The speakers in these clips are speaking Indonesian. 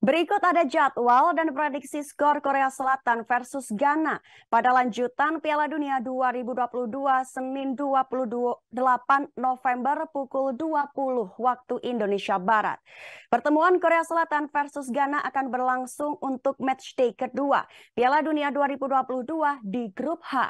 Berikut ada jadwal dan prediksi skor Korea Selatan versus Ghana pada lanjutan Piala Dunia 2022 Senin 28 November pukul 20 waktu Indonesia Barat. Pertemuan Korea Selatan versus Ghana akan berlangsung untuk matchday kedua Piala Dunia 2022 di grup H.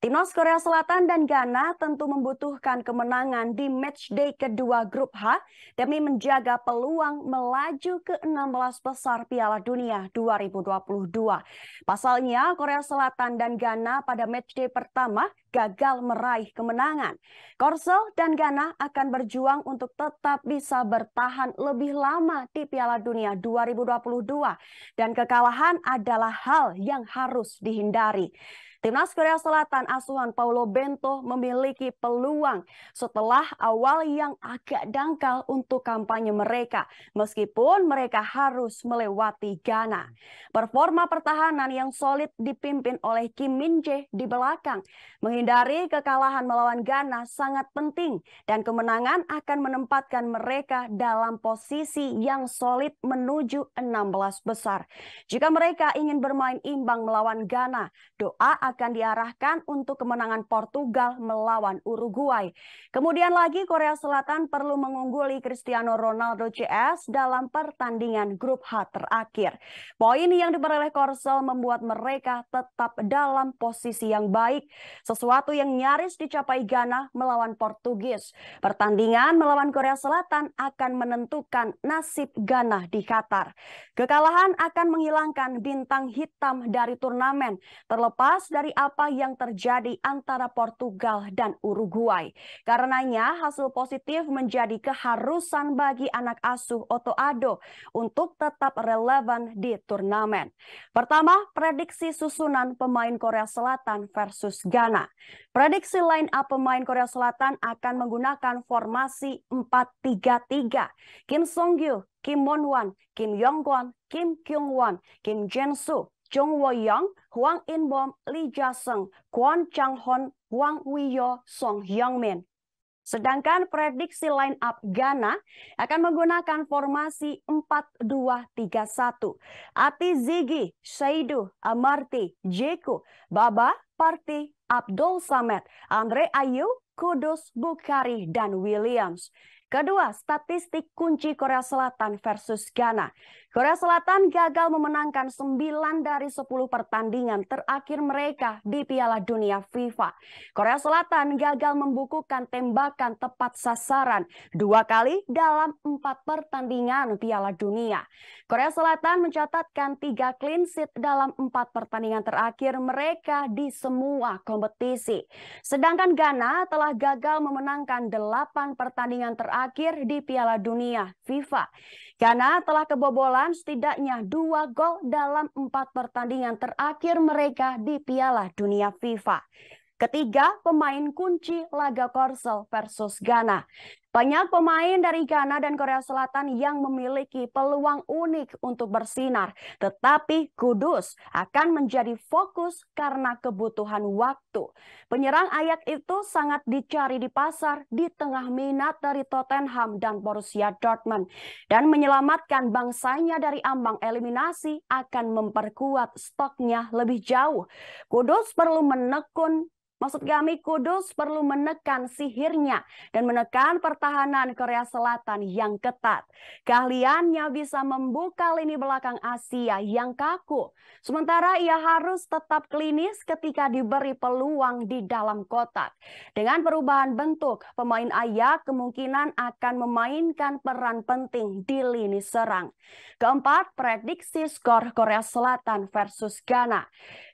Timnas Korea Selatan dan Ghana tentu membutuhkan kemenangan di matchday kedua grup H demi menjaga peluang melaju ke 16 besar Piala Dunia 2022. Pasalnya, Korea Selatan dan Ghana pada matchday pertama gagal meraih kemenangan. Korsel dan Ghana akan berjuang untuk tetap bisa bertahan lebih lama di Piala Dunia 2022 dan kekalahan adalah hal yang harus dihindari. Timnas Korea Selatan asuhan Paulo Bento memiliki peluang setelah awal yang agak dangkal untuk kampanye mereka, meskipun mereka harus melewati Ghana. Performa pertahanan yang solid dipimpin oleh Kim Min Jae di belakang, menghindari kekalahan melawan Ghana sangat penting dan kemenangan akan menempatkan mereka dalam posisi yang solid menuju 16 besar. Jika mereka ingin bermain imbang melawan Ghana, doa akan diarahkan untuk kemenangan Portugal melawan Uruguay. Kemudian lagi Korea Selatan perlu mengungguli Cristiano Ronaldo CS dalam pertandingan grup H terakhir. Poin yang diperoleh Korsel membuat mereka tetap dalam posisi yang baik, sesuatu yang nyaris dicapai Ghana melawan Portugis. Pertandingan melawan Korea Selatan akan menentukan nasib Ghana di Qatar. Kekalahan akan menghilangkan bintang hitam dari turnamen, terlepas dari dari apa yang terjadi antara Portugal dan Uruguay. Karenanya hasil positif menjadi keharusan bagi anak asuh Otto Ado untuk tetap relevan di turnamen. Pertama, prediksi susunan pemain Korea Selatan versus Ghana. Prediksi line up pemain Korea Selatan akan menggunakan formasi 4-3-3. Kim Song Gyu, Kim won Wan, Kim Yong Kwon, Kim Kyung Won, Kim Jen Chung Wo Young, Huang In Bom, Lee Ja Sung, Kwon Chang Hon, Huang Wiyo, Song Hyung Min. Sedangkan prediksi line up Ghana akan menggunakan formasi 4-2-3-1. Ati Zigi, Saidu, Amarti, Jeku, Baba, Parti, Abdul Samet, Andre Ayu, Kudus, Bukhari, dan Williams. Kedua, statistik kunci Korea Selatan versus Ghana. Korea Selatan gagal memenangkan 9 dari 10 pertandingan terakhir mereka di Piala Dunia FIFA. Korea Selatan gagal membukukan tembakan tepat sasaran dua kali dalam empat pertandingan Piala Dunia. Korea Selatan mencatatkan tiga clean sheet dalam empat pertandingan terakhir mereka di semua kompetisi. Sedangkan Ghana telah gagal memenangkan delapan pertandingan terakhir di Piala Dunia FIFA. Ghana telah kebobolan menelan setidaknya dua gol dalam empat pertandingan terakhir mereka di Piala Dunia FIFA. Ketiga, pemain kunci laga Korsel versus Ghana. Banyak pemain dari Ghana dan Korea Selatan yang memiliki peluang unik untuk bersinar, tetapi Kudus akan menjadi fokus karena kebutuhan waktu. Penyerang ayak itu sangat dicari di pasar di tengah minat dari Tottenham dan Borussia Dortmund dan menyelamatkan bangsanya dari ambang eliminasi akan memperkuat stoknya lebih jauh. Kudus perlu menekun Maksud kami Kudus perlu menekan sihirnya dan menekan pertahanan Korea Selatan yang ketat. Keahliannya bisa membuka lini belakang Asia yang kaku. Sementara ia harus tetap klinis ketika diberi peluang di dalam kotak. Dengan perubahan bentuk, pemain ayah kemungkinan akan memainkan peran penting di lini serang. Keempat, prediksi skor Korea Selatan versus Ghana.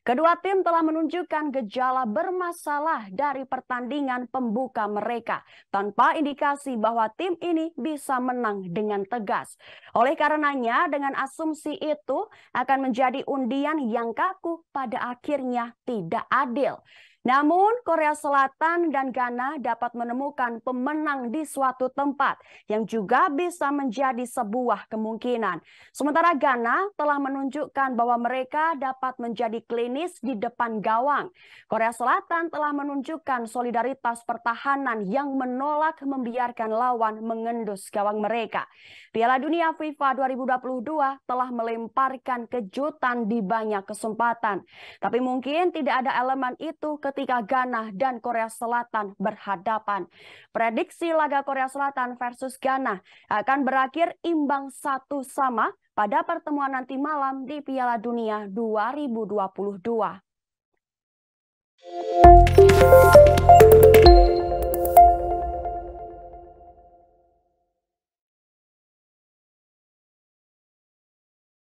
Kedua tim telah menunjukkan gejala bermasalah dari pertandingan pembuka mereka tanpa indikasi bahwa tim ini bisa menang dengan tegas. Oleh karenanya, dengan asumsi itu akan menjadi undian yang kaku pada akhirnya tidak adil. Namun, Korea Selatan dan Ghana dapat menemukan pemenang di suatu tempat yang juga bisa menjadi sebuah kemungkinan. Sementara Ghana telah menunjukkan bahwa mereka dapat menjadi klinis di depan gawang. Korea Selatan telah menunjukkan solidaritas pertahanan yang menolak membiarkan lawan mengendus gawang mereka. Piala Dunia FIFA 2022 telah melemparkan kejutan di banyak kesempatan. Tapi mungkin tidak ada elemen itu ke ketika Ghana dan Korea Selatan berhadapan. Prediksi laga Korea Selatan versus Ghana akan berakhir imbang satu sama pada pertemuan nanti malam di Piala Dunia 2022.